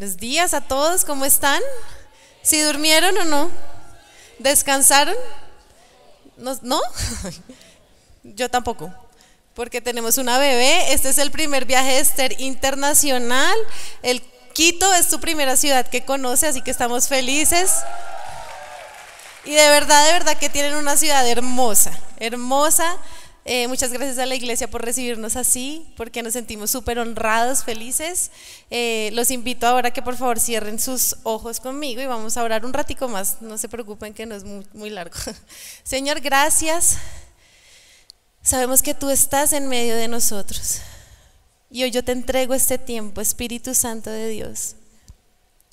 Buenos días a todos, ¿cómo están? ¿Si durmieron o no? ¿Descansaron? ¿No? Yo tampoco, porque tenemos una bebé. Este es el primer viaje de Esther internacional. El Quito es tu primera ciudad que conoce, así que estamos felices. Y de verdad, de verdad que tienen una ciudad hermosa, hermosa. Eh, muchas gracias a la iglesia por recibirnos así, porque nos sentimos súper honrados, felices. Eh, los invito ahora que por favor cierren sus ojos conmigo y vamos a orar un ratico más. No se preocupen que no es muy, muy largo. Señor, gracias. Sabemos que tú estás en medio de nosotros. Y hoy yo te entrego este tiempo, Espíritu Santo de Dios.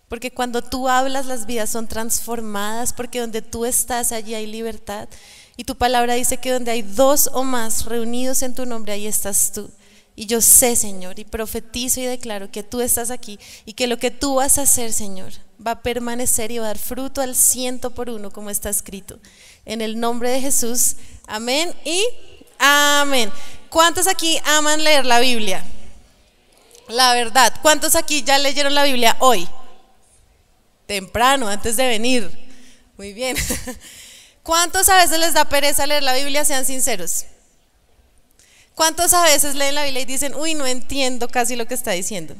Porque cuando tú hablas, las vidas son transformadas, porque donde tú estás, allí hay libertad. Y tu palabra dice que donde hay dos o más reunidos en tu nombre, ahí estás tú. Y yo sé, Señor, y profetizo y declaro que tú estás aquí y que lo que tú vas a hacer, Señor, va a permanecer y va a dar fruto al ciento por uno, como está escrito. En el nombre de Jesús, amén y amén. ¿Cuántos aquí aman leer la Biblia? La verdad, ¿cuántos aquí ya leyeron la Biblia hoy? Temprano, antes de venir. Muy bien. ¿Cuántos a veces les da pereza leer la Biblia? Sean sinceros. ¿Cuántos a veces leen la Biblia y dicen, uy, no entiendo casi lo que está diciendo?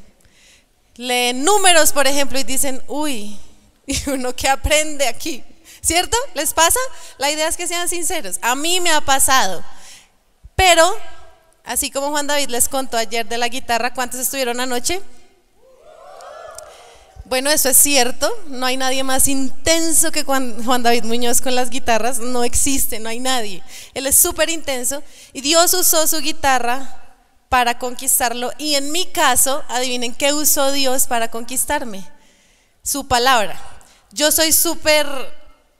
Leen números, por ejemplo, y dicen, uy, y uno que aprende aquí. ¿Cierto? ¿Les pasa? La idea es que sean sinceros. A mí me ha pasado. Pero, así como Juan David les contó ayer de la guitarra, ¿cuántos estuvieron anoche? Bueno, eso es cierto, no hay nadie más intenso que Juan David Muñoz con las guitarras, no existe, no hay nadie. Él es súper intenso y Dios usó su guitarra para conquistarlo y en mi caso, adivinen qué usó Dios para conquistarme, su palabra. Yo soy súper,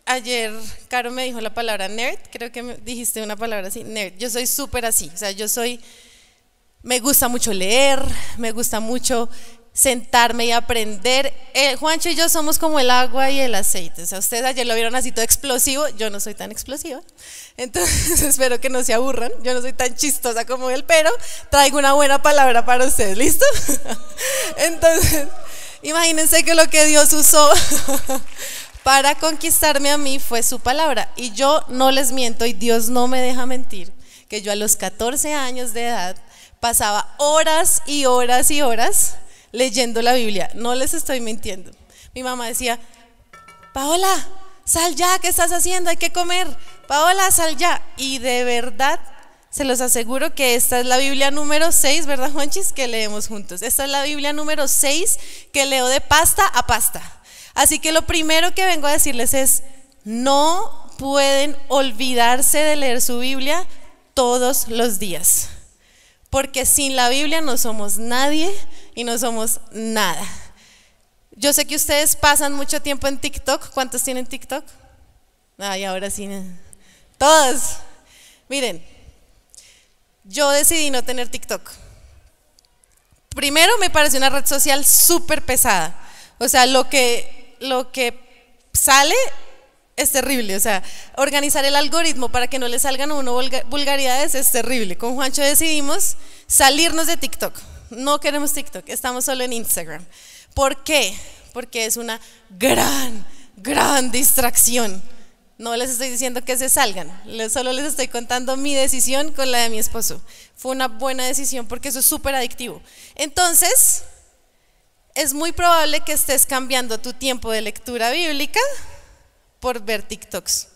ayer Caro me dijo la palabra nerd, creo que me dijiste una palabra así, nerd, yo soy súper así, o sea, yo soy... Me gusta mucho leer, me gusta mucho sentarme y aprender. Eh, Juancho y yo somos como el agua y el aceite. O sea, ustedes ayer lo vieron así todo explosivo. Yo no soy tan explosiva. Entonces espero que no se aburran. Yo no soy tan chistosa como él, pero traigo una buena palabra para ustedes. ¿Listo? Entonces, imagínense que lo que Dios usó para conquistarme a mí fue su palabra. Y yo no les miento y Dios no me deja mentir. Que yo a los 14 años de edad pasaba horas y horas y horas leyendo la Biblia. No les estoy mintiendo. Mi mamá decía, Paola, sal ya, ¿qué estás haciendo? Hay que comer. Paola, sal ya. Y de verdad, se los aseguro que esta es la Biblia número 6, ¿verdad, Juanchis? Que leemos juntos. Esta es la Biblia número 6 que leo de pasta a pasta. Así que lo primero que vengo a decirles es, no pueden olvidarse de leer su Biblia todos los días. Porque sin la Biblia no somos nadie, y no somos nada. Yo sé que ustedes pasan mucho tiempo en TikTok. ¿Cuántos tienen TikTok? Ay, ahora sí. Todos. Miren, yo decidí no tener TikTok. Primero me parece una red social súper pesada. O sea, lo que, lo que sale es terrible. O sea, organizar el algoritmo para que no le salgan a uno vulgaridades es terrible. Con Juancho decidimos salirnos de TikTok no queremos TikTok, estamos solo en Instagram. ¿Por qué? Porque es una gran, gran distracción. No les estoy diciendo que se salgan, solo les estoy contando mi decisión con la de mi esposo. Fue una buena decisión porque eso es súper adictivo. Entonces, es muy probable que estés cambiando tu tiempo de lectura bíblica por ver TikToks.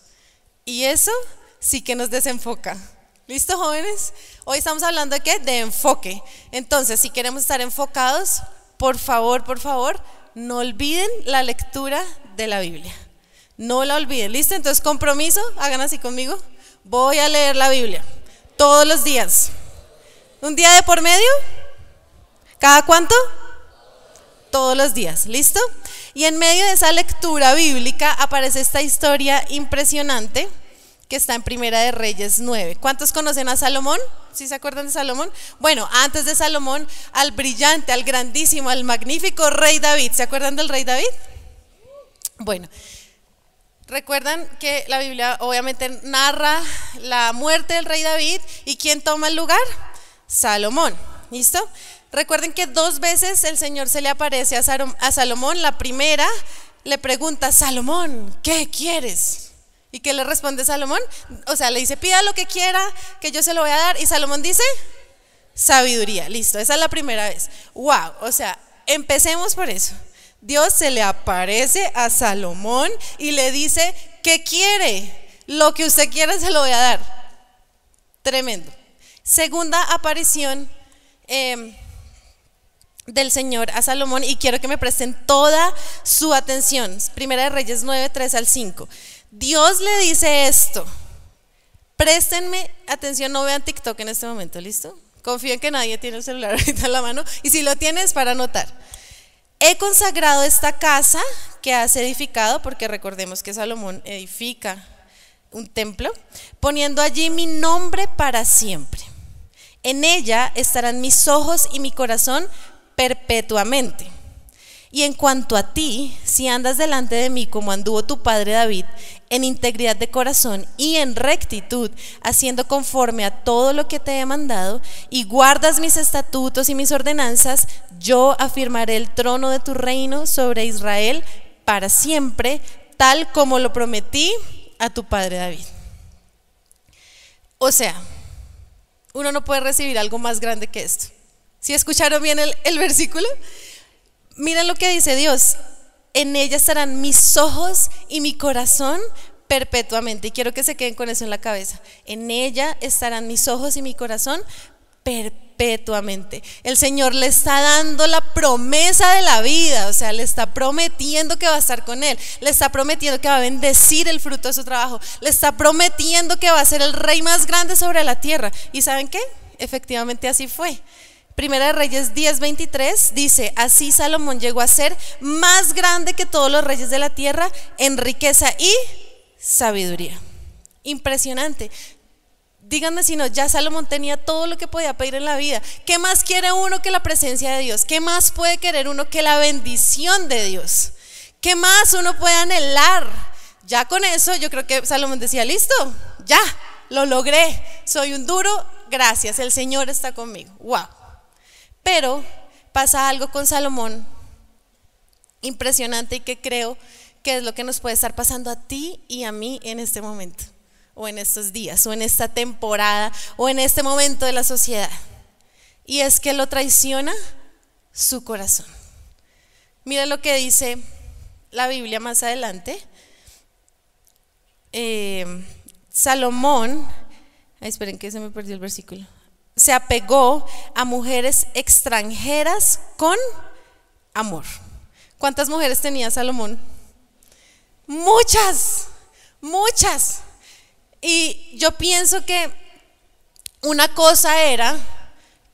Y eso sí que nos desenfoca. ¿Listo, jóvenes? Hoy estamos hablando de qué? De enfoque. Entonces, si queremos estar enfocados, por favor, por favor, no olviden la lectura de la Biblia. No la olviden. ¿Listo? Entonces, compromiso, hagan así conmigo. Voy a leer la Biblia todos los días. ¿Un día de por medio? ¿Cada cuánto? Todos los días, ¿listo? Y en medio de esa lectura bíblica aparece esta historia impresionante que está en Primera de Reyes 9. ¿Cuántos conocen a Salomón? ¿Sí se acuerdan de Salomón? Bueno, antes de Salomón, al brillante, al grandísimo, al magnífico rey David. ¿Se acuerdan del rey David? Bueno, recuerdan que la Biblia obviamente narra la muerte del rey David y quién toma el lugar? Salomón. ¿Listo? Recuerden que dos veces el Señor se le aparece a Salomón. La primera le pregunta, Salomón, ¿qué quieres? ¿Y qué le responde Salomón? O sea, le dice, pida lo que quiera, que yo se lo voy a dar. Y Salomón dice, sabiduría, listo, esa es la primera vez. ¡Wow! O sea, empecemos por eso. Dios se le aparece a Salomón y le dice, ¿qué quiere? Lo que usted quiera se lo voy a dar. Tremendo. Segunda aparición em, del Señor a Salomón y quiero que me presten toda su atención. Primera de Reyes 9, 3 al 5. Dios le dice esto. Préstenme atención, no vean TikTok en este momento, ¿listo? Confío en que nadie tiene el celular ahorita en la mano y si lo tienes para anotar. He consagrado esta casa que has edificado, porque recordemos que Salomón edifica un templo, poniendo allí mi nombre para siempre. En ella estarán mis ojos y mi corazón perpetuamente. Y en cuanto a ti, si andas delante de mí como anduvo tu padre David, en integridad de corazón y en rectitud, haciendo conforme a todo lo que te he mandado, y guardas mis estatutos y mis ordenanzas, yo afirmaré el trono de tu reino sobre Israel para siempre, tal como lo prometí a tu padre David. O sea, uno no puede recibir algo más grande que esto. Si escucharon bien el, el versículo, miren lo que dice Dios en ella estarán mis ojos y mi corazón perpetuamente. Y quiero que se queden con eso en la cabeza. En ella estarán mis ojos y mi corazón perpetuamente. El Señor le está dando la promesa de la vida, o sea, le está prometiendo que va a estar con Él, le está prometiendo que va a bendecir el fruto de su trabajo, le está prometiendo que va a ser el rey más grande sobre la tierra. ¿Y saben qué? Efectivamente así fue. Primera de Reyes 10:23 dice, así Salomón llegó a ser más grande que todos los reyes de la tierra en riqueza y sabiduría. Impresionante. Díganme si no, ya Salomón tenía todo lo que podía pedir en la vida. ¿Qué más quiere uno que la presencia de Dios? ¿Qué más puede querer uno que la bendición de Dios? ¿Qué más uno puede anhelar? Ya con eso yo creo que Salomón decía, listo, ya, lo logré, soy un duro, gracias, el Señor está conmigo. ¡Wow! Pero pasa algo con Salomón impresionante y que creo que es lo que nos puede estar pasando a ti y a mí en este momento, o en estos días, o en esta temporada, o en este momento de la sociedad. Y es que lo traiciona su corazón. Mira lo que dice la Biblia más adelante. Eh, Salomón, esperen que se me perdió el versículo se apegó a mujeres extranjeras con amor. ¿Cuántas mujeres tenía Salomón? Muchas, muchas. Y yo pienso que una cosa era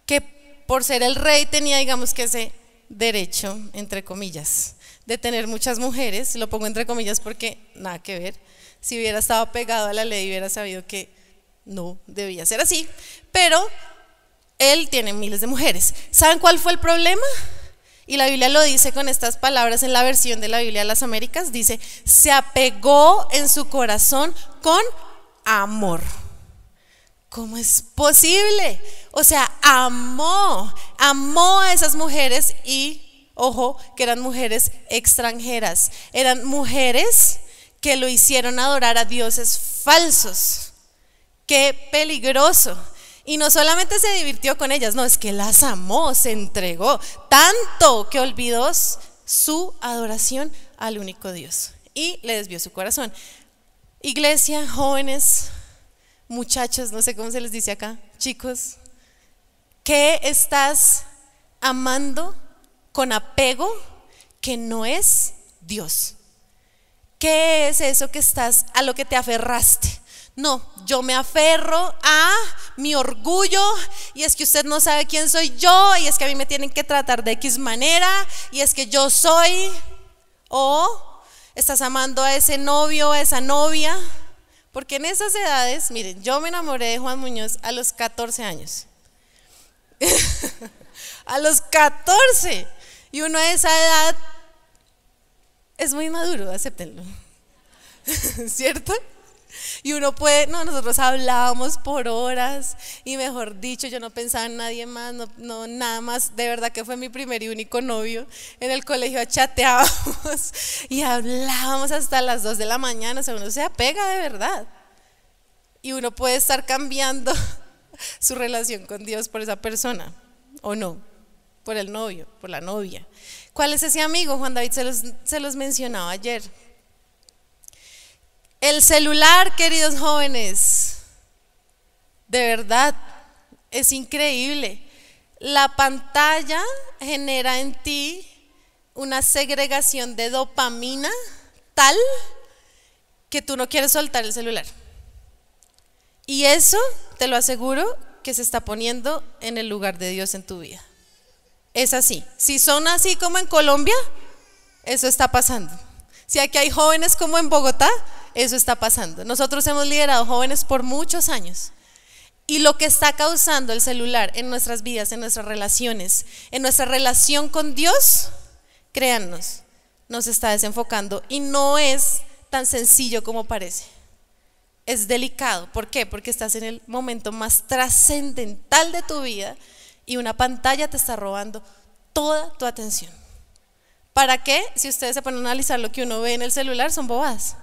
que por ser el rey tenía, digamos que ese derecho, entre comillas, de tener muchas mujeres, lo pongo entre comillas porque nada que ver, si hubiera estado pegado a la ley hubiera sabido que no debía ser así, pero él tiene miles de mujeres. ¿Saben cuál fue el problema? Y la Biblia lo dice con estas palabras en la versión de la Biblia de las Américas. Dice, se apegó en su corazón con amor. ¿Cómo es posible? O sea, amó, amó a esas mujeres y, ojo, que eran mujeres extranjeras. Eran mujeres que lo hicieron adorar a dioses falsos. Qué peligroso. Y no solamente se divirtió con ellas, no, es que las amó, se entregó, tanto que olvidó su adoración al único Dios y le desvió su corazón. Iglesia, jóvenes, muchachos, no sé cómo se les dice acá, chicos, ¿qué estás amando con apego que no es Dios? ¿Qué es eso que estás a lo que te aferraste? No, yo me aferro a mi orgullo y es que usted no sabe quién soy yo y es que a mí me tienen que tratar de X manera y es que yo soy o estás amando a ese novio, a esa novia, porque en esas edades, miren, yo me enamoré de Juan Muñoz a los 14 años. a los 14 y uno a esa edad es muy maduro, acéptenlo. ¿Cierto? Y uno puede, no, nosotros hablábamos por horas y mejor dicho, yo no pensaba en nadie más, no, nada más, de verdad que fue mi primer y único novio. En el colegio chateábamos y hablábamos hasta las 2 de la mañana, o sea, uno se apega de verdad. Y uno puede estar cambiando su relación con Dios por esa persona, o no, por el novio, por la novia. ¿Cuál es ese amigo? Juan David se los mencionaba ayer. El celular, queridos jóvenes, de verdad, es increíble. La pantalla genera en ti una segregación de dopamina tal que tú no quieres soltar el celular. Y eso, te lo aseguro, que se está poniendo en el lugar de Dios en tu vida. Es así. Si son así como en Colombia, eso está pasando. Si aquí hay jóvenes como en Bogotá, eso está pasando. Nosotros hemos liderado jóvenes por muchos años. Y lo que está causando el celular en nuestras vidas, en nuestras relaciones, en nuestra relación con Dios, créannos, nos está desenfocando. Y no es tan sencillo como parece. Es delicado. ¿Por qué? Porque estás en el momento más trascendental de tu vida y una pantalla te está robando toda tu atención. ¿Para qué? Si ustedes se ponen a analizar lo que uno ve en el celular, son bobadas.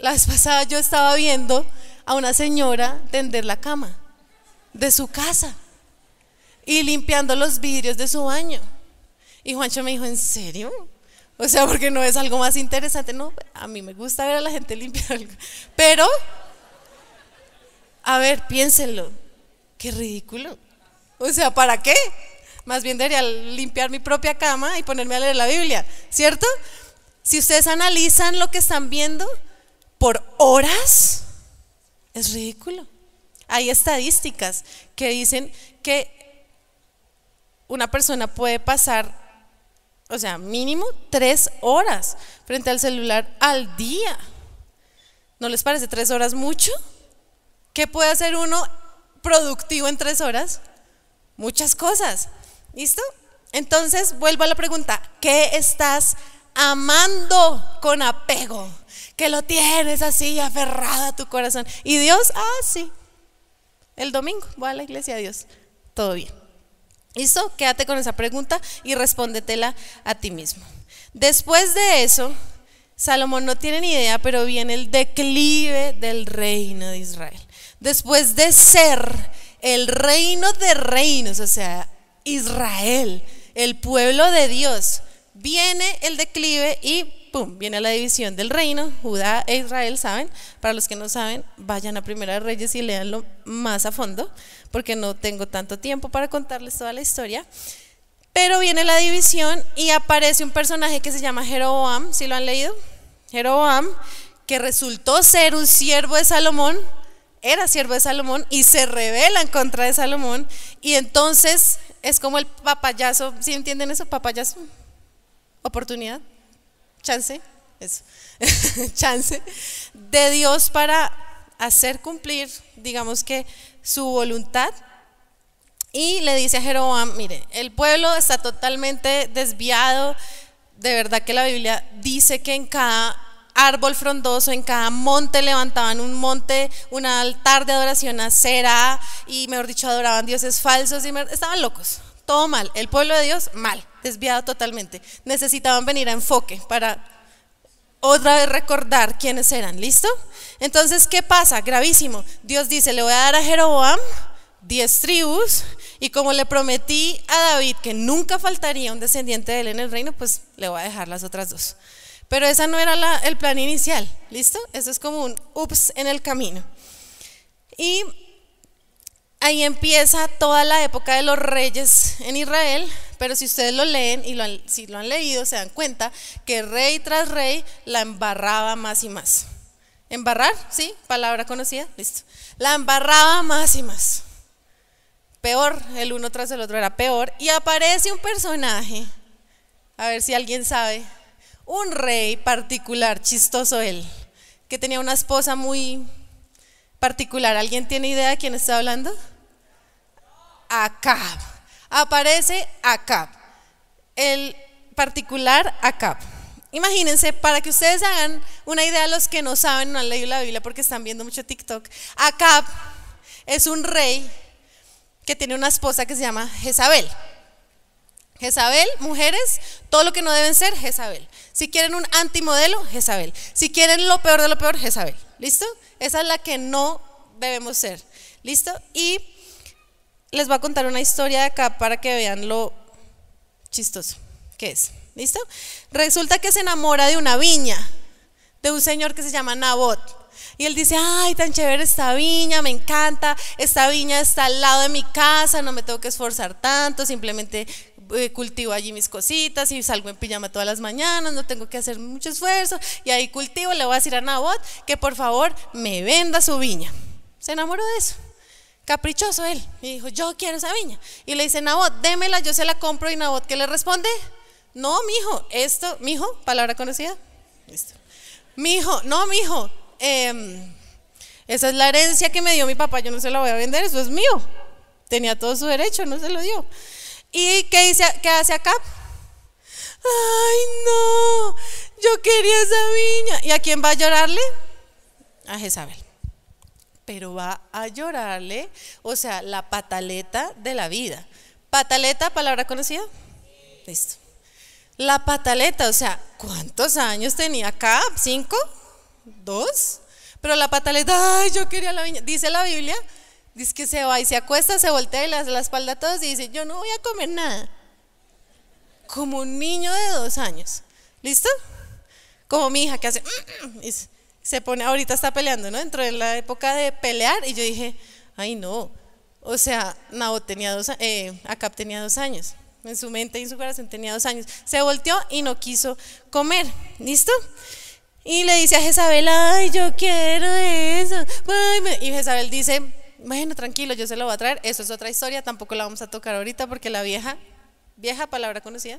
La vez yo estaba viendo a una señora tender la cama de su casa y limpiando los vidrios de su baño. Y Juancho me dijo, ¿en serio? O sea, porque no es algo más interesante. No, a mí me gusta ver a la gente limpiar algo. Pero, a ver, piénsenlo. Qué ridículo. O sea, ¿para qué? Más bien debería limpiar mi propia cama y ponerme a leer la Biblia, ¿cierto? Si ustedes analizan lo que están viendo, por horas, es ridículo. Hay estadísticas que dicen que una persona puede pasar, o sea, mínimo tres horas frente al celular al día. ¿No les parece tres horas mucho? ¿Qué puede hacer uno productivo en tres horas? Muchas cosas. ¿Listo? Entonces, vuelvo a la pregunta, ¿qué estás amando con apego? que lo tienes así aferrado a tu corazón. Y Dios, ah, sí. El domingo voy a la iglesia, Dios. Todo bien. ¿Listo? Quédate con esa pregunta y respóndetela a ti mismo. Después de eso, Salomón no tiene ni idea, pero viene el declive del reino de Israel. Después de ser el reino de reinos, o sea, Israel, el pueblo de Dios, viene el declive y pum, viene la división del reino, Judá e Israel, ¿saben? Para los que no saben, vayan a Primera de Reyes y leanlo más a fondo, porque no tengo tanto tiempo para contarles toda la historia. Pero viene la división y aparece un personaje que se llama Jeroboam, ¿si lo han leído? Jeroboam, que resultó ser un siervo de Salomón, era siervo de Salomón y se rebelan contra de Salomón y entonces es como el papayazo, si entienden eso? Papayazo, oportunidad, chance, eso, chance de Dios para hacer cumplir, digamos que, su voluntad. Y le dice a Jeroboam, mire, el pueblo está totalmente desviado, de verdad que la Biblia dice que en cada árbol frondoso, en cada monte levantaban un monte, un altar de adoración a cera, y mejor dicho, adoraban dioses falsos, y estaban locos, todo mal, el pueblo de Dios mal, desviado totalmente. Necesitaban venir a enfoque para otra vez recordar quiénes eran, ¿listo? Entonces, ¿qué pasa? Gravísimo. Dios dice, le voy a dar a Jeroboam 10 tribus y como le prometí a David que nunca faltaría un descendiente de él en el reino, pues le voy a dejar las otras dos. Pero esa no era el plan inicial, ¿listo? Eso es como un ups en el camino. Y Ahí empieza toda la época de los reyes en Israel, pero si ustedes lo leen y lo si lo han leído se dan cuenta que rey tras rey la embarraba más y más. Embarrar, ¿sí? Palabra conocida, listo. La embarraba más y más. Peor, el uno tras el otro era peor. Y aparece un personaje, a ver si alguien sabe, un rey particular, chistoso él, que tenía una esposa muy particular. ¿Alguien tiene idea de quién está hablando? Acab. Aparece Acab, el particular Acab. Imagínense, para que ustedes hagan una idea, los que no saben, no han leído la Biblia porque están viendo mucho TikTok, Acab es un rey que tiene una esposa que se llama Jezabel. Jezabel, mujeres, todo lo que no deben ser, Jezabel. Si quieren un antimodelo, Jezabel. Si quieren lo peor de lo peor, Jezabel. ¿Listo? Esa es la que no debemos ser. ¿Listo? Y les voy a contar una historia de acá para que vean lo chistoso que es. ¿Listo? Resulta que se enamora de una viña, de un señor que se llama Nabot. Y él dice, ay, tan chévere esta viña, me encanta, esta viña está al lado de mi casa, no me tengo que esforzar tanto, simplemente eh, cultivo allí mis cositas y salgo en pijama todas las mañanas, no tengo que hacer mucho esfuerzo. Y ahí cultivo, le voy a decir a Nabot que por favor me venda su viña. Se enamoró de eso. Caprichoso él. Y dijo, yo quiero esa viña. Y le dice, Nabot, démela, yo se la compro. Y Nabot, ¿qué le responde? No, mijo, esto, mijo, palabra conocida. Listo. Mijo, no, mijo, eh, esa es la herencia que me dio mi papá, yo no se la voy a vender, eso es mío. Tenía todo su derecho, no se lo dio. ¿Y qué, dice, qué hace acá? Ay, no, yo quería esa viña. ¿Y a quién va a llorarle? A Jezabel pero va a llorarle, o sea, la pataleta de la vida. ¿Pataleta, palabra conocida? Listo. La pataleta, o sea, ¿cuántos años tenía acá? ¿Cinco? ¿Dos? Pero la pataleta, ay, yo quería la viña. Dice la Biblia, dice que se va y se acuesta, se voltea y la espalda a todos y dice, yo no voy a comer nada. Como un niño de dos años. ¿Listo? Como mi hija que hace, mm, mm", se pone, ahorita está peleando, ¿no? dentro de la época de pelear y yo dije, ay no, o sea, Nao tenía dos, eh, Acap tenía dos años, en su mente y en su corazón tenía dos años, se volteó y no quiso comer, ¿listo? Y le dice a Jezabel, ay, yo quiero eso. Y Jezabel dice, bueno, tranquilo, yo se lo voy a traer, eso es otra historia, tampoco la vamos a tocar ahorita porque la vieja vieja palabra conocida,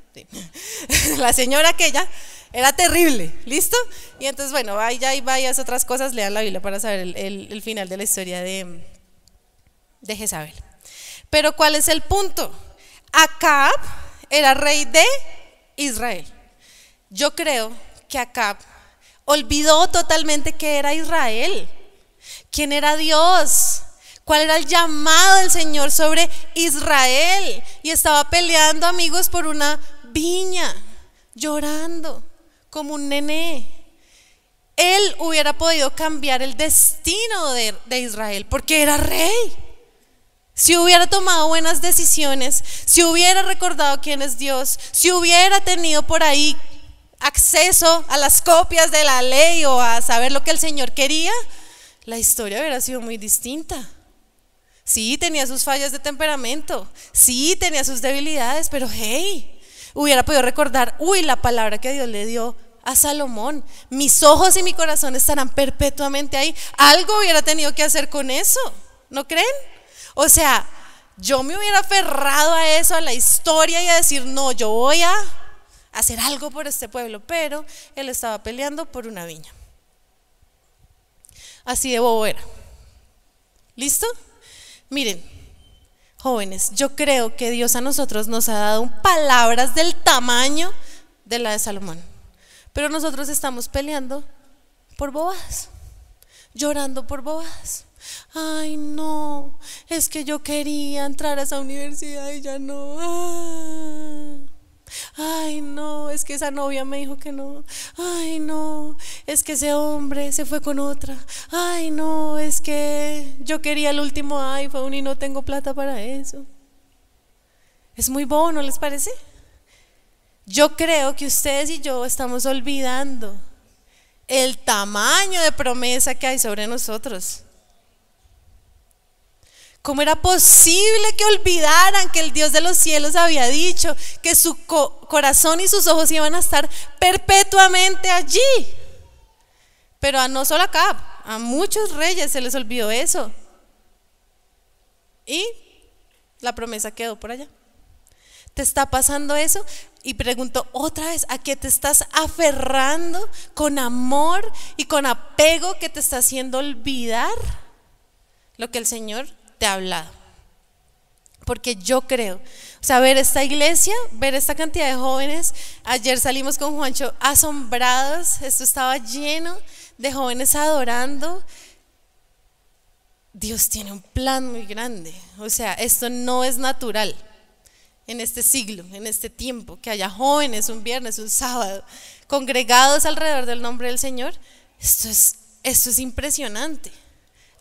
la señora aquella era terrible, ¿listo? Y entonces, bueno, vaya y varias otras cosas, lean la Biblia para saber el, final de la historia de, de Jezabel. Pero ¿cuál es el punto? Acab era rey de Israel. Yo creo que Acab olvidó totalmente que era Israel, quién era Dios, cuál era el llamado del Señor sobre Israel. Y estaba peleando, amigos, por una viña, llorando como un nené. Él hubiera podido cambiar el destino de, de Israel porque era rey. Si hubiera tomado buenas decisiones, si hubiera recordado quién es Dios, si hubiera tenido por ahí acceso a las copias de la ley o a saber lo que el Señor quería, la historia hubiera sido muy distinta. Sí, tenía sus fallas de temperamento. Sí, tenía sus debilidades, pero hey, hubiera podido recordar, uy, la palabra que Dios le dio a Salomón. Mis ojos y mi corazón estarán perpetuamente ahí. Algo hubiera tenido que hacer con eso, ¿no creen? O sea, yo me hubiera aferrado a eso, a la historia y a decir, no, yo voy a hacer algo por este pueblo, pero él estaba peleando por una viña. Así de bobo era. ¿Listo? Miren, jóvenes, yo creo que Dios a nosotros nos ha dado palabras del tamaño de la de Salomón. Pero nosotros estamos peleando por bobas, llorando por bobas, Ay, no, es que yo quería entrar a esa universidad y ya no. Ah ay no, es que esa novia me dijo que no, ay no, es que ese hombre se fue con otra, ay no, es que yo quería el último iPhone y no tengo plata para eso. Es muy bueno, ¿no les parece? Yo creo que ustedes y yo estamos olvidando el tamaño de promesa que hay sobre nosotros. ¿Cómo era posible que olvidaran que el Dios de los cielos había dicho que su corazón y sus ojos iban a estar perpetuamente allí? Pero a no solo acá, a muchos reyes se les olvidó eso. Y la promesa quedó por allá. ¿Te está pasando eso? Y pregunto otra vez, ¿a qué te estás aferrando con amor y con apego que te está haciendo olvidar lo que el Señor hablado. Porque yo creo, o sea, ver esta iglesia, ver esta cantidad de jóvenes, ayer salimos con Juancho asombrados, esto estaba lleno de jóvenes adorando. Dios tiene un plan muy grande, o sea, esto no es natural en este siglo, en este tiempo, que haya jóvenes un viernes, un sábado, congregados alrededor del nombre del Señor, esto es, esto es impresionante.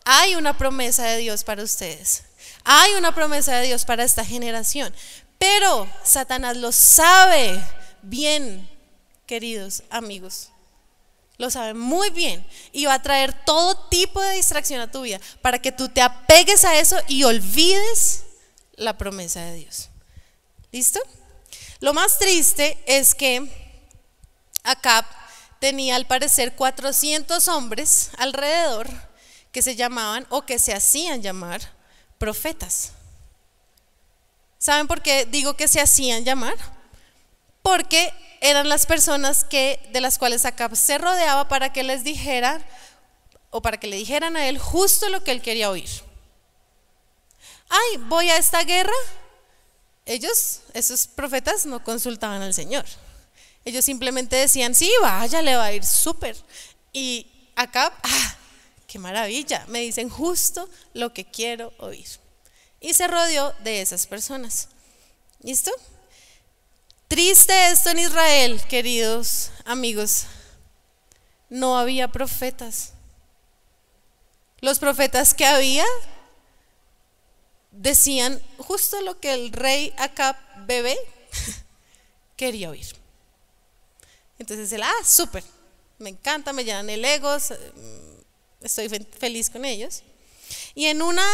Hay una promesa de Dios para ustedes. Hay una promesa de Dios para esta generación. Pero Satanás lo sabe bien, queridos amigos. Lo sabe muy bien y va a traer todo tipo de distracción a tu vida para que tú te apegues a eso y olvides la promesa de Dios. ¿Listo? Lo más triste es que Acab tenía al parecer 400 hombres alrededor que se llamaban o que se hacían llamar profetas. ¿Saben por qué digo que se hacían llamar? Porque eran las personas que, de las cuales Acab se rodeaba para que les dijera. o para que le dijeran a él justo lo que él quería oír. Ay, voy a esta guerra. Ellos, esos profetas, no consultaban al Señor. Ellos simplemente decían, sí, vaya, le va a ir súper. Y Acab, ah, qué maravilla, me dicen justo lo que quiero oír. Y se rodeó de esas personas. ¿Listo? Triste esto en Israel, queridos amigos. No había profetas. Los profetas que había decían justo lo que el rey Acap bebé quería oír. Entonces él, ah, súper, me encanta, me llenan el ego, estoy feliz con ellos. Y en una,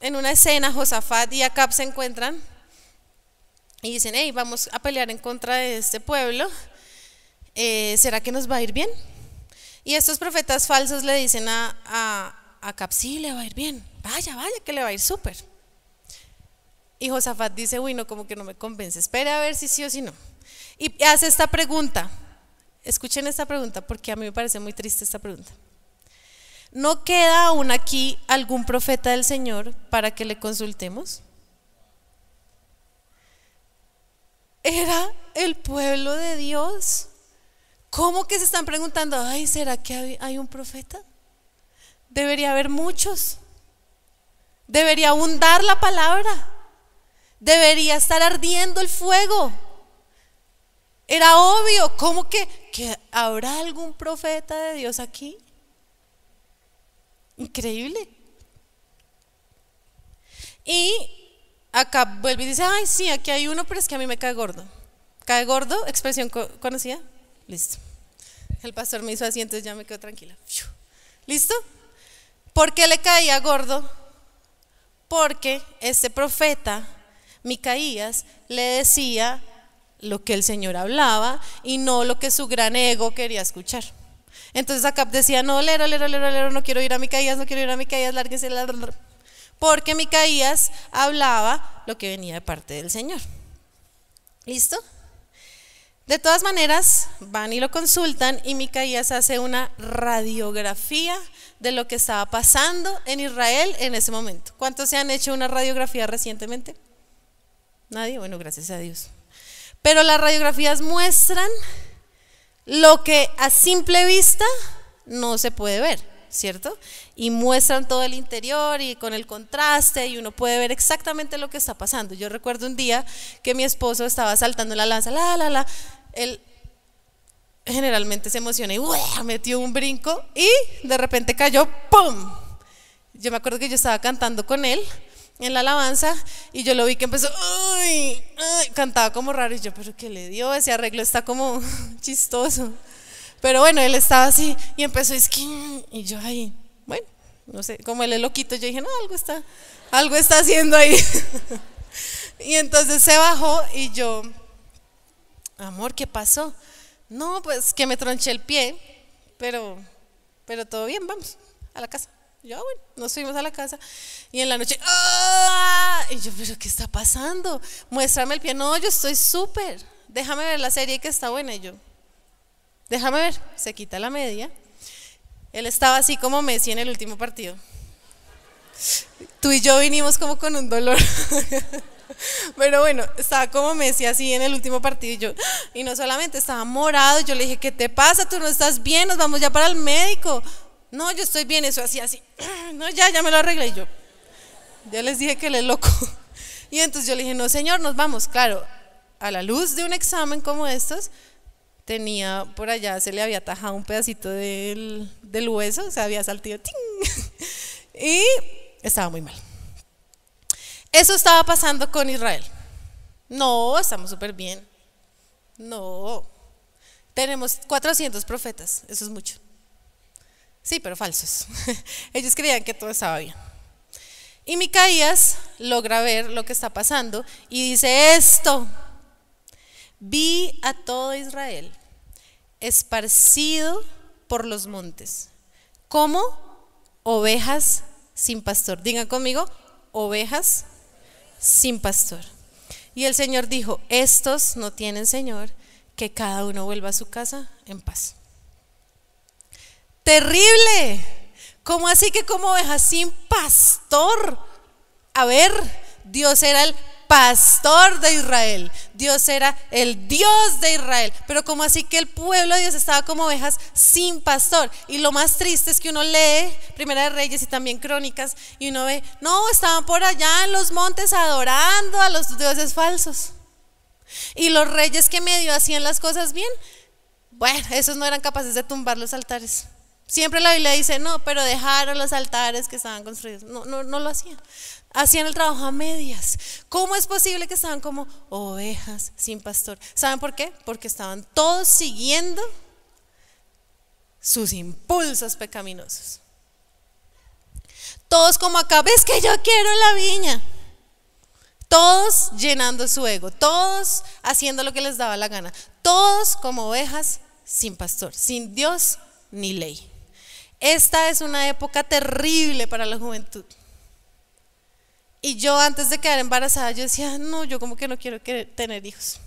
en una escena, Josafat y Acap se encuentran y dicen, hey, vamos a pelear en contra de este pueblo, eh, ¿será que nos va a ir bien? Y estos profetas falsos le dicen a, a, sí, le va a ir bien, vaya, vaya, que le va a ir súper. Y Josafat dice, uy, no, como que no me convence, espere a ver si sí o si no. Y hace esta pregunta, escuchen esta pregunta, porque a mí me parece muy triste esta pregunta. ¿No queda aún aquí algún profeta del Señor para que le consultemos? Era el pueblo de Dios. ¿Cómo que se están preguntando, ay, ¿será que hay un profeta? Debería haber muchos. Debería abundar la palabra. Debería estar ardiendo el fuego. Era obvio, ¿cómo que, que habrá algún profeta de Dios aquí? Increíble. Y acá vuelve y dice, ay, sí, aquí hay uno, pero es que a mí me cae gordo. ¿Cae gordo? Expresión conocida. Listo. El pastor me hizo así, entonces ya me quedo tranquila. ¿Listo? ¿Por qué le caía gordo? Porque este profeta, Micaías, le decía lo que el Señor hablaba y no lo que su gran ego quería escuchar. Entonces Acap decía, no, lero, lero, no quiero ir a Micaías, no quiero ir a Micaías, lárguese. porque Micaías hablaba lo que venía de parte del Señor. ¿Listo? De todas maneras, van y lo consultan y Micaías hace una radiografía de lo que estaba pasando en Israel en ese momento. ¿Cuántos se han hecho una radiografía recientemente? Nadie, bueno, gracias a Dios. Pero las radiografías muestran lo que a simple vista no se puede ver, ¿cierto? Y muestran todo el interior y con el contraste y uno puede ver exactamente lo que está pasando. Yo recuerdo un día que mi esposo estaba saltando la lanza, la, la, la, él generalmente se emociona y metió un brinco y de repente cayó, ¡pum! Yo me acuerdo que yo estaba cantando con él en la alabanza y yo lo vi que empezó, ay, cantaba como raro y yo, pero ¿qué le dio? Ese arreglo está como chistoso. Pero bueno, él estaba así y empezó que y yo ahí, bueno, no sé, como él es loquito, yo dije, no, algo está, algo está haciendo ahí. y entonces se bajó y yo, amor, ¿qué pasó? No, pues que me tronché el pie, pero, pero todo bien, vamos a la casa. Yo, ah, bueno, nos fuimos a la casa y en la noche, ¡ah! Y yo, pero ¿qué está pasando? Muéstrame el pie. No, yo estoy súper. Déjame ver la serie que está buena. Y yo, déjame ver. Se quita la media. Él estaba así como Messi en el último partido. Tú y yo vinimos como con un dolor. Pero bueno, estaba como Messi así en el último partido y yo, y no solamente estaba morado, yo le dije, ¿qué te pasa? Tú no estás bien, nos vamos ya para el médico. No, yo estoy bien, eso así, así. No, ya, ya me lo arreglé y yo ya les dije que él es loco. Y entonces yo le dije, no, señor, nos vamos. Claro, a la luz de un examen como estos, tenía por allá, se le había tajado un pedacito del, del hueso, se había saltido, y estaba muy mal. Eso estaba pasando con Israel. No, estamos súper bien. No. Tenemos 400 profetas, eso es mucho. Sí, pero falsos. Ellos creían que todo estaba bien. Y Micaías logra ver lo que está pasando y dice esto, vi a todo Israel esparcido por los montes, como ovejas sin pastor. Diga conmigo, ovejas sin pastor. Y el Señor dijo, estos no tienen Señor, que cada uno vuelva a su casa en paz. Terrible. ¿Cómo así que como ovejas sin pastor? A ver, Dios era el pastor de Israel. Dios era el Dios de Israel. Pero ¿Cómo así que el pueblo de Dios estaba como ovejas sin pastor. Y lo más triste es que uno lee Primera de Reyes y también Crónicas y uno ve, no, estaban por allá en los montes adorando a los dioses falsos. Y los reyes que medio hacían las cosas bien, bueno, esos no eran capaces de tumbar los altares. Siempre la Biblia dice, no, pero dejaron los altares que estaban construidos. No, no, no lo hacían. Hacían el trabajo a medias. ¿Cómo es posible que estaban como ovejas sin pastor? ¿Saben por qué? Porque estaban todos siguiendo sus impulsos pecaminosos. Todos como acá, ves que yo quiero la viña. Todos llenando su ego, todos haciendo lo que les daba la gana. Todos como ovejas sin pastor, sin Dios ni ley. Esta es una época terrible para la juventud. Y yo antes de quedar embarazada, yo decía, no, yo como que no quiero tener hijos.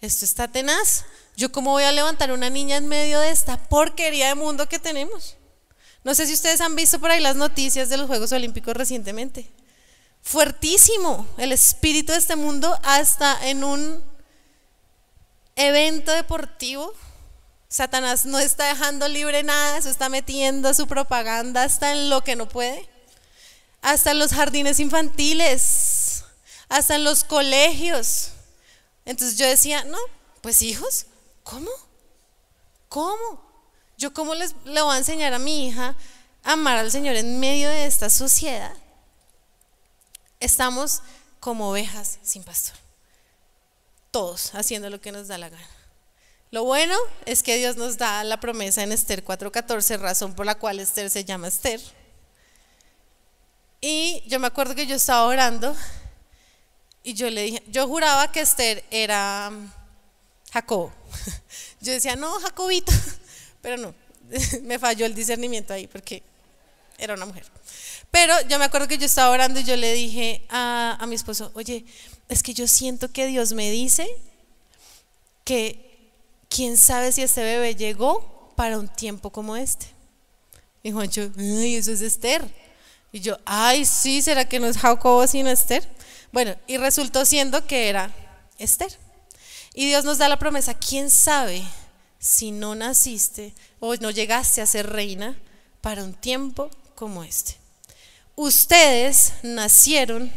Esto está tenaz. Yo cómo voy a levantar una niña en medio de esta porquería de mundo que tenemos. No sé si ustedes han visto por ahí las noticias de los Juegos Olímpicos recientemente. Fuertísimo el espíritu de este mundo hasta en un evento deportivo Satanás no está dejando libre nada, se está metiendo su propaganda hasta en lo que no puede, hasta en los jardines infantiles, hasta en los colegios. Entonces yo decía, no, pues hijos, ¿cómo? ¿Cómo? ¿Yo cómo les, le voy a enseñar a mi hija a amar al Señor en medio de esta sociedad? Estamos como ovejas sin pastor, todos haciendo lo que nos da la gana. Lo bueno es que Dios nos da la promesa en Esther 4.14, razón por la cual Esther se llama Esther. Y yo me acuerdo que yo estaba orando y yo le dije, yo juraba que Esther era um, Jacobo, Yo decía, no, Jacobito, pero no, me falló el discernimiento ahí porque era una mujer. Pero yo me acuerdo que yo estaba orando y yo le dije a, a mi esposo, oye, es que yo siento que Dios me dice que ¿quién sabe si este bebé llegó para un tiempo como este? Y Juancho, ay, eso es Esther. Y yo, ay, sí, ¿será que no es Jacobo sino Esther? Bueno, y resultó siendo que era Esther. Y Dios nos da la promesa, ¿quién sabe si no naciste o no llegaste a ser reina para un tiempo como este? Ustedes nacieron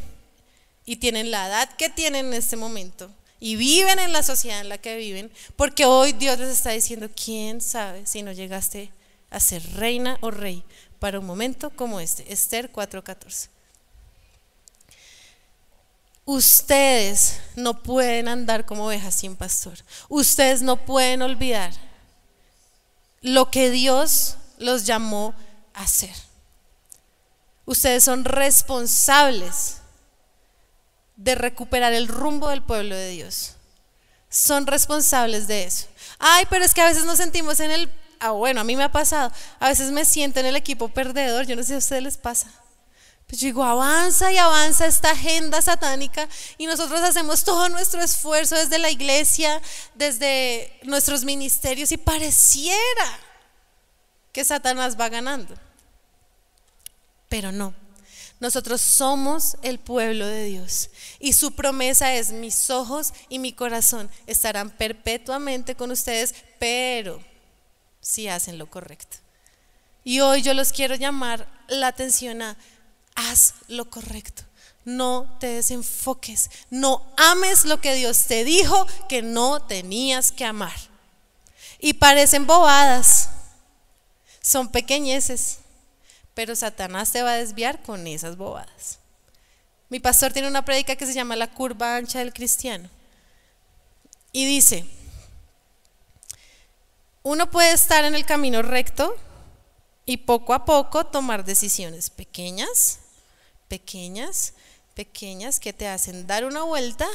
y tienen la edad que tienen en este momento y viven en la sociedad en la que viven, porque hoy Dios les está diciendo, quién sabe si no llegaste a ser reina o rey para un momento como este, Esther 4:14. Ustedes no pueden andar como ovejas sin pastor. Ustedes no pueden olvidar lo que Dios los llamó a hacer. Ustedes son responsables de recuperar el rumbo del pueblo de Dios. Son responsables de eso. Ay, pero es que a veces nos sentimos en el... Ah, bueno, a mí me ha pasado. A veces me siento en el equipo perdedor. Yo no sé si a ustedes les pasa. Pues yo digo, avanza y avanza esta agenda satánica y nosotros hacemos todo nuestro esfuerzo desde la iglesia, desde nuestros ministerios y pareciera que Satanás va ganando. Pero no. Nosotros somos el pueblo de Dios y su promesa es mis ojos y mi corazón estarán perpetuamente con ustedes, pero si hacen lo correcto. Y hoy yo los quiero llamar la atención a haz lo correcto. No te desenfoques, no ames lo que Dios te dijo que no tenías que amar. Y parecen bobadas, son pequeñeces pero Satanás te va a desviar con esas bobadas. Mi pastor tiene una prédica que se llama La curva ancha del cristiano. Y dice, uno puede estar en el camino recto y poco a poco tomar decisiones pequeñas, pequeñas, pequeñas que te hacen dar una vuelta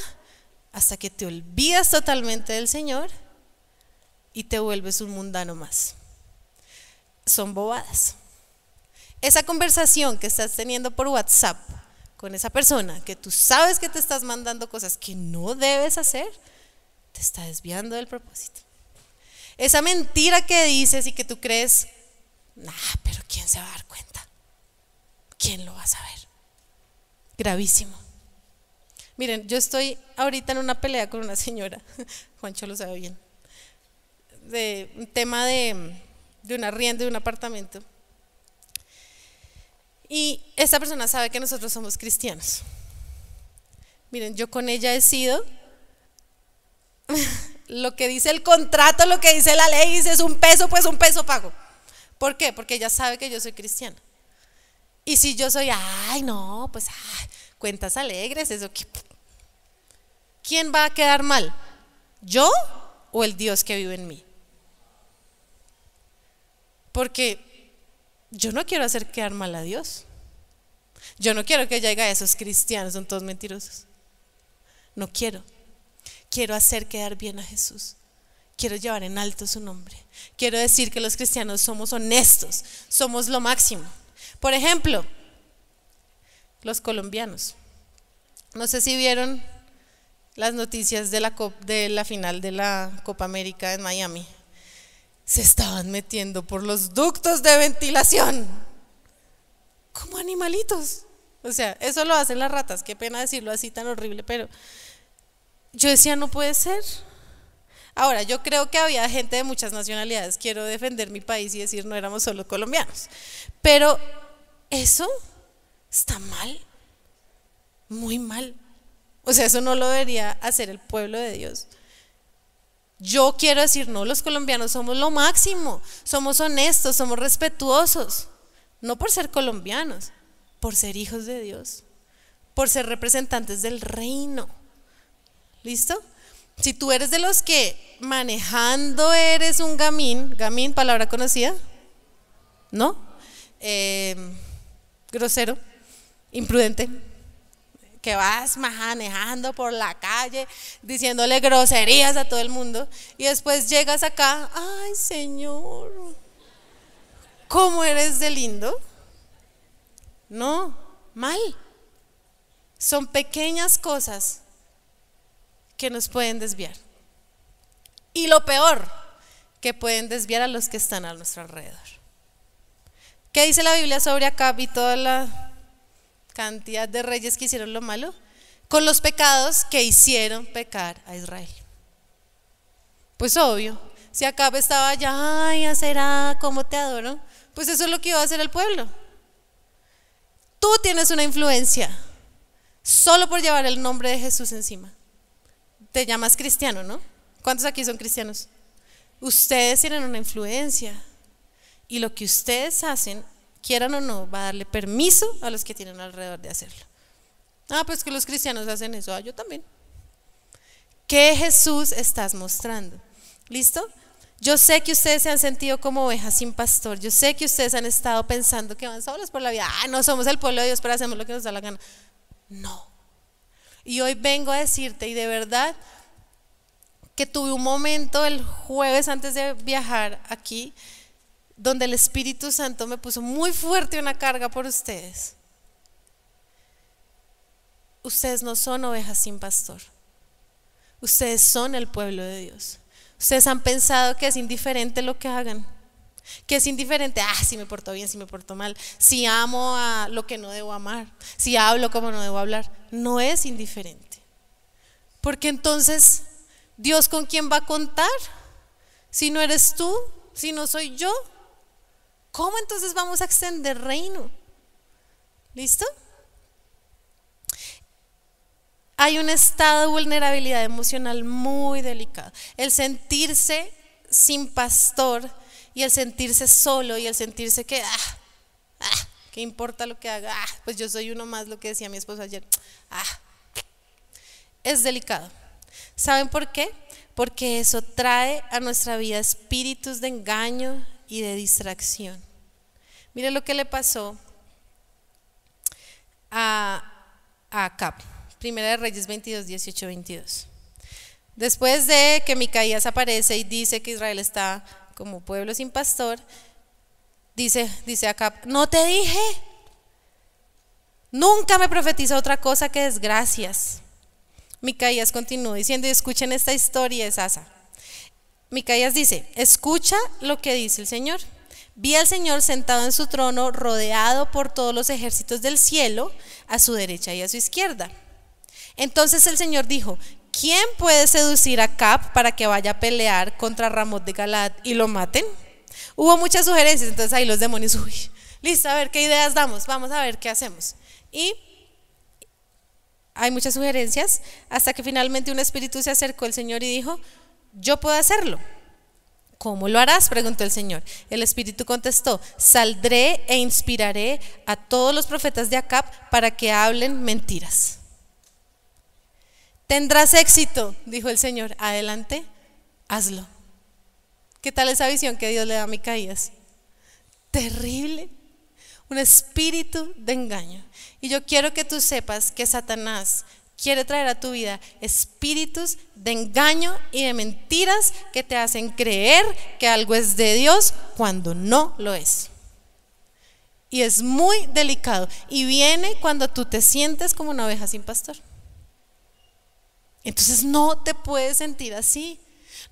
hasta que te olvidas totalmente del Señor y te vuelves un mundano más. Son bobadas esa conversación que estás teniendo por WhatsApp con esa persona que tú sabes que te estás mandando cosas que no debes hacer, te está desviando del propósito. Esa mentira que dices y que tú crees, nah, pero ¿quién se va a dar cuenta? ¿Quién lo va a saber? Gravísimo. Miren, yo estoy ahorita en una pelea con una señora, Juancho lo sabe bien, de un tema de, de una rienda de un apartamento. Y esta persona sabe que nosotros somos cristianos. Miren, yo con ella he sido lo que dice el contrato, lo que dice la ley, dice es un peso, pues un peso pago. ¿Por qué? Porque ella sabe que yo soy cristiana. Y si yo soy, ay, no, pues cuentas alegres, eso que... ¿Quién va a quedar mal? ¿Yo o el Dios que vive en mí? Porque yo no quiero hacer quedar mal a Dios. Yo no quiero que llegue a esos cristianos, son todos mentirosos. No quiero. Quiero hacer quedar bien a Jesús. Quiero llevar en alto su nombre. Quiero decir que los cristianos somos honestos, somos lo máximo. Por ejemplo, los colombianos. No sé si vieron las noticias de la, de la final de la Copa América en Miami se estaban metiendo por los ductos de ventilación. Como animalitos. O sea, eso lo hacen las ratas. Qué pena decirlo así tan horrible, pero yo decía, no puede ser. Ahora, yo creo que había gente de muchas nacionalidades. Quiero defender mi país y decir, no éramos solo colombianos. Pero eso está mal. Muy mal. O sea, eso no lo debería hacer el pueblo de Dios. Yo quiero decir, no, los colombianos somos lo máximo, somos honestos, somos respetuosos, no por ser colombianos, por ser hijos de Dios, por ser representantes del reino. ¿Listo? Si tú eres de los que manejando eres un gamín, gamín, palabra conocida, ¿no? Eh, grosero, imprudente, que vas manejando por la calle diciéndole groserías a todo el mundo y después llegas acá, ay Señor, ¿cómo eres de lindo? No, mal. Son pequeñas cosas que nos pueden desviar. Y lo peor, que pueden desviar a los que están a nuestro alrededor. ¿Qué dice la Biblia sobre acá y toda la cantidad de reyes que hicieron lo malo, con los pecados que hicieron pecar a Israel. Pues obvio, si acaba estaba allá, ay, será, ¿cómo te adoro? Pues eso es lo que iba a hacer el pueblo. Tú tienes una influencia solo por llevar el nombre de Jesús encima. Te llamas cristiano, ¿no? ¿Cuántos aquí son cristianos? Ustedes tienen una influencia y lo que ustedes hacen quieran o no, va a darle permiso a los que tienen alrededor de hacerlo. Ah, pues que los cristianos hacen eso, ah, yo también. ¿Qué Jesús estás mostrando? ¿Listo? Yo sé que ustedes se han sentido como ovejas sin pastor. Yo sé que ustedes han estado pensando que van solos por la vida. Ah, no somos el pueblo de Dios, pero hacemos lo que nos da la gana. No. Y hoy vengo a decirte, y de verdad, que tuve un momento el jueves antes de viajar aquí, donde el Espíritu Santo me puso muy fuerte una carga por ustedes. Ustedes no son ovejas sin pastor. Ustedes son el pueblo de Dios. Ustedes han pensado que es indiferente lo que hagan. Que es indiferente, ah, si me porto bien, si me porto mal, si amo a lo que no debo amar, si hablo como no debo hablar. No es indiferente. Porque entonces, ¿Dios con quién va a contar? Si no eres tú, si no soy yo. ¿Cómo entonces vamos a extender reino? ¿Listo? Hay un estado de vulnerabilidad emocional muy delicado. El sentirse sin pastor y el sentirse solo y el sentirse que, ah, ah, ¿qué importa lo que haga? Ah, pues yo soy uno más, lo que decía mi esposo ayer. Ah, es delicado. ¿Saben por qué? Porque eso trae a nuestra vida espíritus de engaño, y de distracción. Mire lo que le pasó a, a Acab. Primera de Reyes 22, 18, 22. Después de que Micaías aparece y dice que Israel está como pueblo sin pastor, dice, dice Acab, no te dije, nunca me profetiza otra cosa que desgracias. Micaías continúa diciendo, y escuchen esta historia de Micaías dice, escucha lo que dice el Señor. Vi al Señor sentado en su trono, rodeado por todos los ejércitos del cielo, a su derecha y a su izquierda. Entonces el Señor dijo, ¿quién puede seducir a Cap para que vaya a pelear contra Ramón de Galad y lo maten? Hubo muchas sugerencias, entonces ahí los demonios, uy, listo, a ver qué ideas damos, vamos a ver qué hacemos. Y hay muchas sugerencias, hasta que finalmente un espíritu se acercó al Señor y dijo, yo puedo hacerlo. ¿Cómo lo harás? preguntó el Señor. El Espíritu contestó, saldré e inspiraré a todos los profetas de Acap para que hablen mentiras. Tendrás éxito, dijo el Señor, adelante, hazlo. ¿Qué tal esa visión que Dios le da a Micaías? Terrible, un espíritu de engaño. Y yo quiero que tú sepas que Satanás quiere traer a tu vida espíritus de engaño y de mentiras que te hacen creer que algo es de Dios cuando no lo es. Y es muy delicado. Y viene cuando tú te sientes como una oveja sin pastor. Entonces no te puedes sentir así.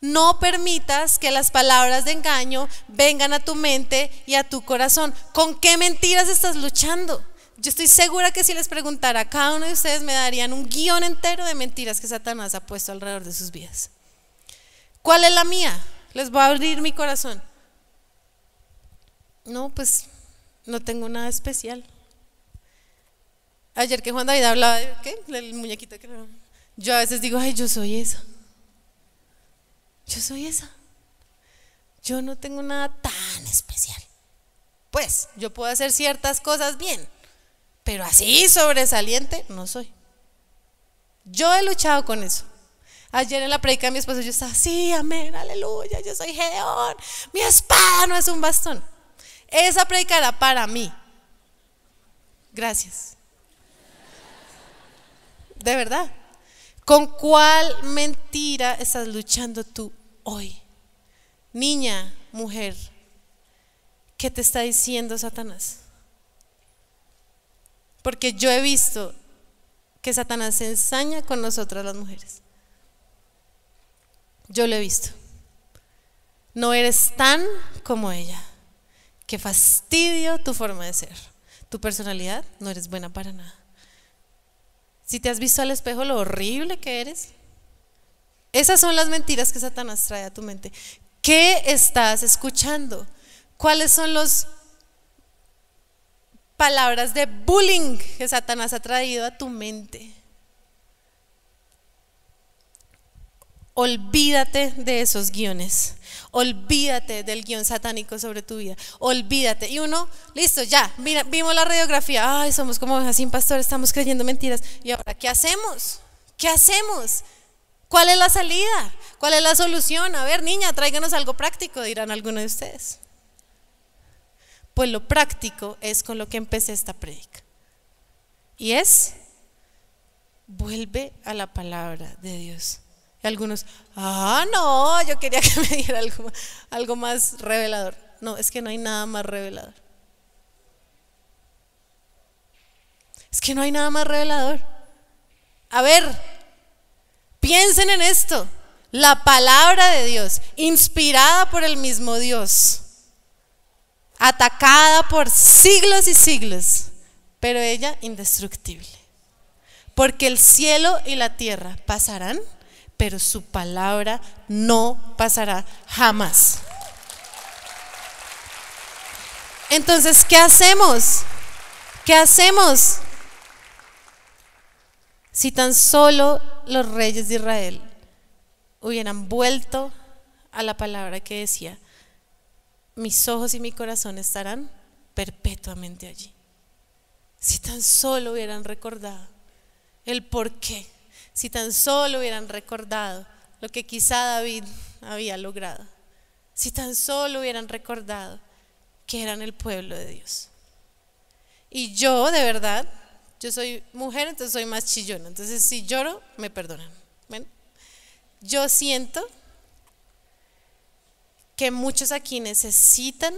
No permitas que las palabras de engaño vengan a tu mente y a tu corazón. ¿Con qué mentiras estás luchando? Yo estoy segura que si les preguntara a cada uno de ustedes me darían un guión entero de mentiras que Satanás ha puesto alrededor de sus vidas. ¿Cuál es la mía? Les voy a abrir mi corazón. No, pues no tengo nada especial. Ayer que Juan David hablaba de ¿qué? El muñequito que yo a veces digo, ay, yo soy eso Yo soy esa. Yo no tengo nada tan especial. Pues yo puedo hacer ciertas cosas bien pero así sobresaliente no soy. Yo he luchado con eso. Ayer en la predica de mi esposo yo estaba, sí, amén, aleluya, yo soy Gedeón, mi espada no es un bastón. Esa predica era para mí. Gracias. De verdad. ¿Con cuál mentira estás luchando tú hoy? Niña, mujer, ¿qué te está diciendo Satanás? porque yo he visto que Satanás se ensaña con nosotras las mujeres. Yo lo he visto. No eres tan como ella. Qué fastidio tu forma de ser. Tu personalidad no eres buena para nada. Si te has visto al espejo lo horrible que eres. Esas son las mentiras que Satanás trae a tu mente. ¿Qué estás escuchando? ¿Cuáles son los palabras de bullying que Satanás ha traído a tu mente. Olvídate de esos guiones. Olvídate del guión satánico sobre tu vida. Olvídate. Y uno, listo, ya, vimos la radiografía. Ay, somos como así, pastor, estamos creyendo mentiras. ¿Y ahora qué hacemos? ¿Qué hacemos? ¿Cuál es la salida? ¿Cuál es la solución? A ver, niña, tráiganos algo práctico, dirán algunos de ustedes pues lo práctico es con lo que empecé esta prédica. Y es, vuelve a la palabra de Dios. Y algunos, ah, no, yo quería que me diera algo, algo más revelador. No, es que no hay nada más revelador. Es que no hay nada más revelador. A ver, piensen en esto. La palabra de Dios, inspirada por el mismo Dios atacada por siglos y siglos, pero ella indestructible. Porque el cielo y la tierra pasarán, pero su palabra no pasará jamás. Entonces, ¿qué hacemos? ¿Qué hacemos? Si tan solo los reyes de Israel hubieran vuelto a la palabra que decía, mis ojos y mi corazón estarán perpetuamente allí. Si tan solo hubieran recordado el por qué, si tan solo hubieran recordado lo que quizá David había logrado, si tan solo hubieran recordado que eran el pueblo de Dios. Y yo, de verdad, yo soy mujer, entonces soy más chillona, entonces si lloro, me perdonan. Bueno, Yo siento que muchos aquí necesitan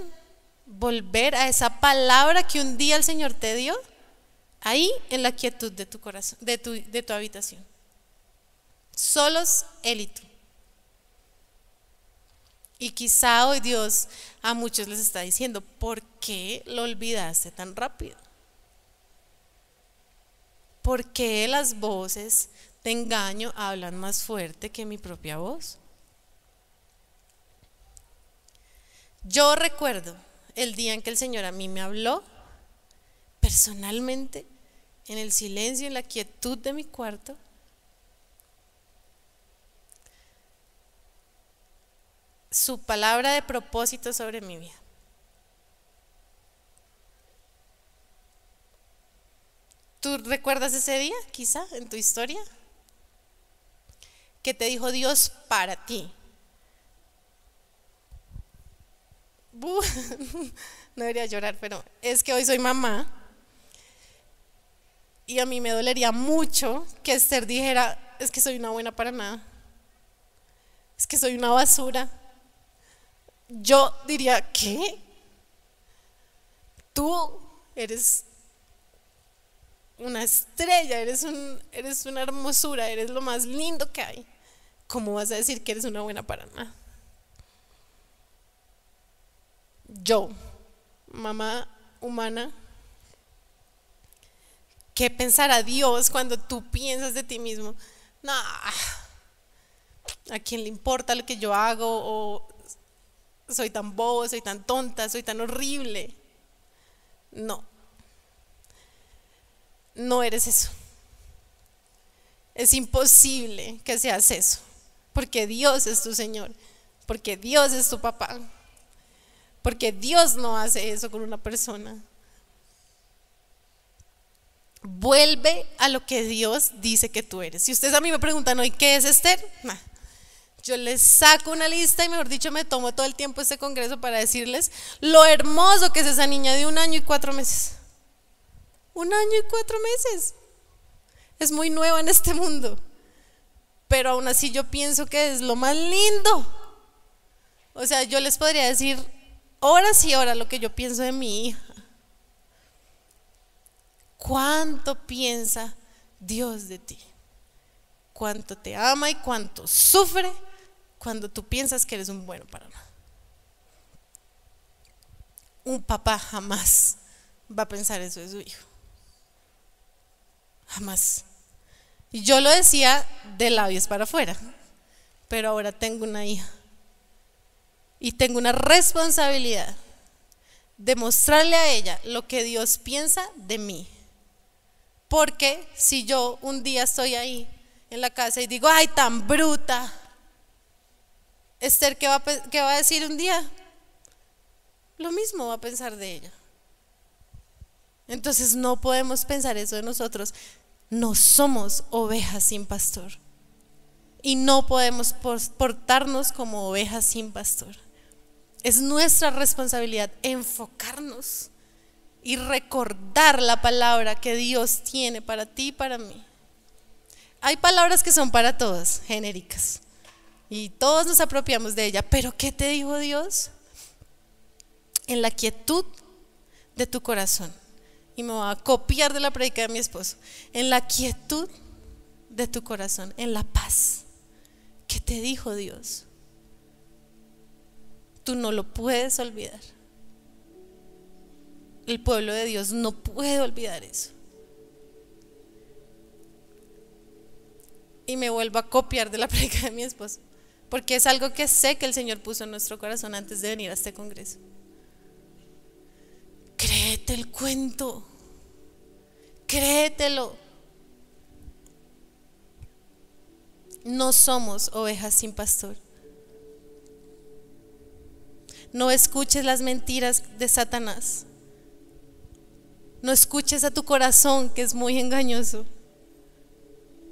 volver a esa palabra que un día el Señor te dio, ahí en la quietud de tu corazón, de tu, de tu habitación. Solos él y tú. Y quizá hoy Dios a muchos les está diciendo, ¿por qué lo olvidaste tan rápido? ¿Por qué las voces de engaño hablan más fuerte que mi propia voz? Yo recuerdo el día en que el Señor a mí me habló personalmente, en el silencio, en la quietud de mi cuarto. su palabra de propósito sobre mi vida. ¿Tú recuerdas ese día, quizá, en tu historia? Que te dijo Dios para ti. no debería llorar, pero es que hoy soy mamá y a mí me dolería mucho que Esther dijera, es que soy una buena para nada, es que soy una basura. Yo diría, ¿qué? Tú eres una estrella, eres, un, eres una hermosura, eres lo más lindo que hay. ¿Cómo vas a decir que eres una buena para nada? yo, mamá humana, ¿qué a Dios cuando tú piensas de ti mismo? ¿a quién le importa lo que yo hago? O soy tan bobo, soy tan tonta, soy tan horrible. No, no eres eso. Es imposible que seas eso, porque Dios es tu Señor, porque Dios es tu papá. Porque Dios no hace eso con una persona. Vuelve a lo que Dios dice que tú eres. Si ustedes a mí me preguntan hoy, ¿qué es Esther? Yo les saco una lista y mejor dicho me tomo todo el tiempo este congreso para decirles lo hermoso que es esa niña de un año y cuatro meses. Un año y cuatro meses. Es muy nueva en este mundo. Pero aún así yo pienso que es lo más lindo. O sea, yo les podría decir Ahora sí, ahora lo que yo pienso de mi hija. ¿Cuánto piensa Dios de ti? ¿Cuánto te ama y cuánto sufre cuando tú piensas que eres un bueno para nada? Un papá jamás va a pensar eso de su hijo. Jamás. Y yo lo decía de labios para afuera, pero ahora tengo una hija y tengo una responsabilidad de mostrarle a ella lo que Dios piensa de mí. Porque si yo un día estoy ahí en la casa y digo, ay, tan bruta, Esther, ¿qué va, ¿qué va a decir un día? Lo mismo va a pensar de ella. Entonces no podemos pensar eso de nosotros. No somos ovejas sin pastor. Y no podemos portarnos como ovejas sin pastor es nuestra responsabilidad enfocarnos y recordar la palabra que Dios tiene para ti y para mí. Hay palabras que son para todos, genéricas, y todos nos apropiamos de ella, pero ¿qué te dijo Dios? En la quietud de tu corazón, y me voy a copiar de la predica de mi esposo, en la quietud de tu corazón, en la paz. ¿Qué te dijo Dios? Tú no lo puedes olvidar. El pueblo de Dios no puede olvidar eso. Y me vuelvo a copiar de la predica de mi esposo, porque es algo que sé que el Señor puso en nuestro corazón antes de venir a este congreso. Créete el cuento. Créetelo. No somos ovejas sin pastor. No escuches las mentiras de Satanás. No escuches a tu corazón que es muy engañoso.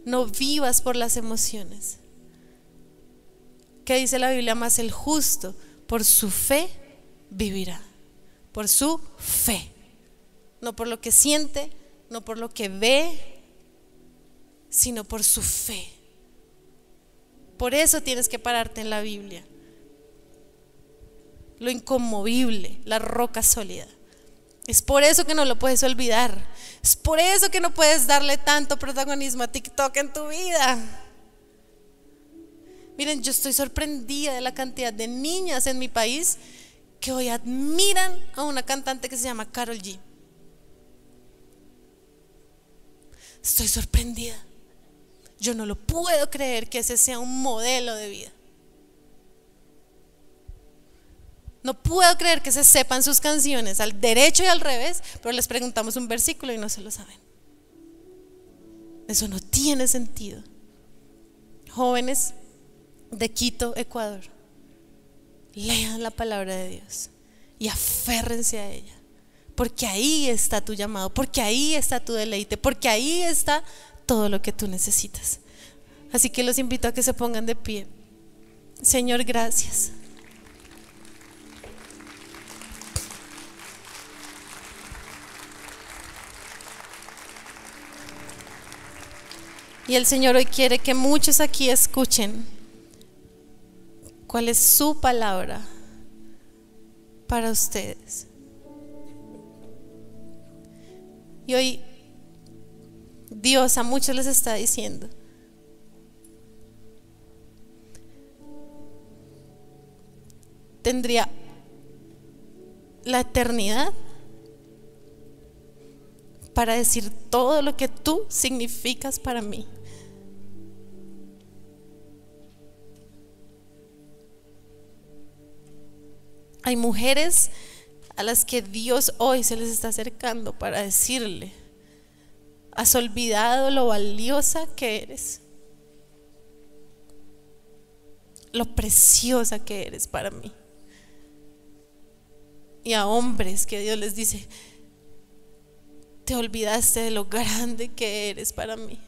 No vivas por las emociones. ¿Qué dice la Biblia? Más el justo por su fe vivirá. Por su fe. No por lo que siente, no por lo que ve, sino por su fe. Por eso tienes que pararte en la Biblia lo inconmovible, la roca sólida. Es por eso que no lo puedes olvidar. Es por eso que no puedes darle tanto protagonismo a TikTok en tu vida. Miren, yo estoy sorprendida de la cantidad de niñas en mi país que hoy admiran a una cantante que se llama Carol G. Estoy sorprendida. Yo no lo puedo creer que ese sea un modelo de vida. No puedo creer que se sepan sus canciones al derecho y al revés, pero les preguntamos un versículo y no se lo saben. Eso no tiene sentido. Jóvenes de Quito, Ecuador, lean la palabra de Dios y aférrense a ella, porque ahí está tu llamado, porque ahí está tu deleite, porque ahí está todo lo que tú necesitas. Así que los invito a que se pongan de pie. Señor, gracias. Y el Señor hoy quiere que muchos aquí escuchen cuál es su palabra para ustedes. Y hoy Dios a muchos les está diciendo, tendría la eternidad para decir todo lo que tú significas para mí. Hay mujeres a las que Dios hoy se les está acercando para decirle, has olvidado lo valiosa que eres, lo preciosa que eres para mí. Y a hombres que Dios les dice, te olvidaste de lo grande que eres para mí.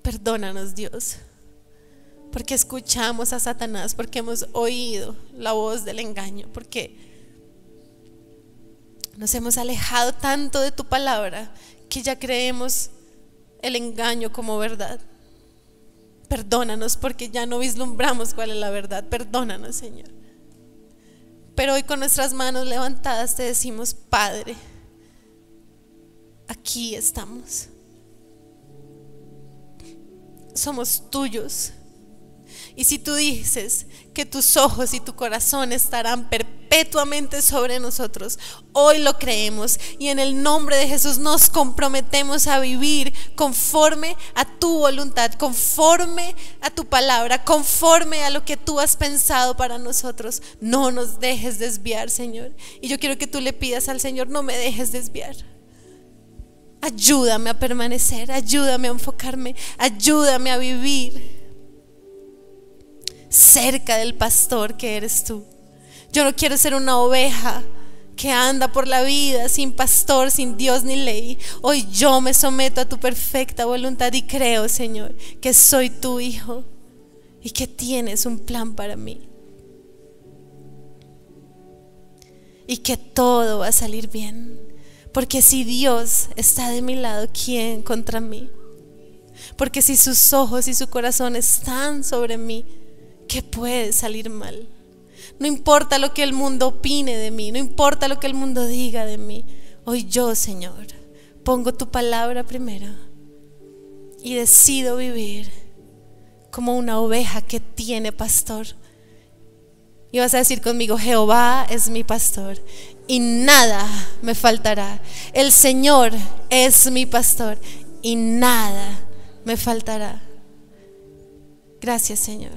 Perdónanos Dios porque escuchamos a Satanás, porque hemos oído la voz del engaño, porque nos hemos alejado tanto de tu palabra que ya creemos el engaño como verdad. Perdónanos porque ya no vislumbramos cuál es la verdad. Perdónanos, Señor. Pero hoy con nuestras manos levantadas te decimos, Padre, aquí estamos. Somos tuyos. Y si tú dices que tus ojos y tu corazón estarán perpetuamente sobre nosotros, hoy lo creemos y en el nombre de Jesús nos comprometemos a vivir conforme a tu voluntad, conforme a tu palabra, conforme a lo que tú has pensado para nosotros. No nos dejes desviar, Señor. Y yo quiero que tú le pidas al Señor, no me dejes desviar. Ayúdame a permanecer, ayúdame a enfocarme, ayúdame a vivir cerca del pastor que eres tú. Yo no quiero ser una oveja que anda por la vida sin pastor, sin Dios ni ley. Hoy yo me someto a tu perfecta voluntad y creo, Señor, que soy tu hijo y que tienes un plan para mí. Y que todo va a salir bien. Porque si Dios está de mi lado, ¿quién contra mí? Porque si sus ojos y su corazón están sobre mí, ¿Qué puede salir mal? No importa lo que el mundo opine de mí, no importa lo que el mundo diga de mí. Hoy yo, Señor, pongo tu palabra primero y decido vivir como una oveja que tiene pastor. Y vas a decir conmigo, Jehová es mi pastor y nada me faltará. El Señor es mi pastor y nada me faltará. Gracias, Señor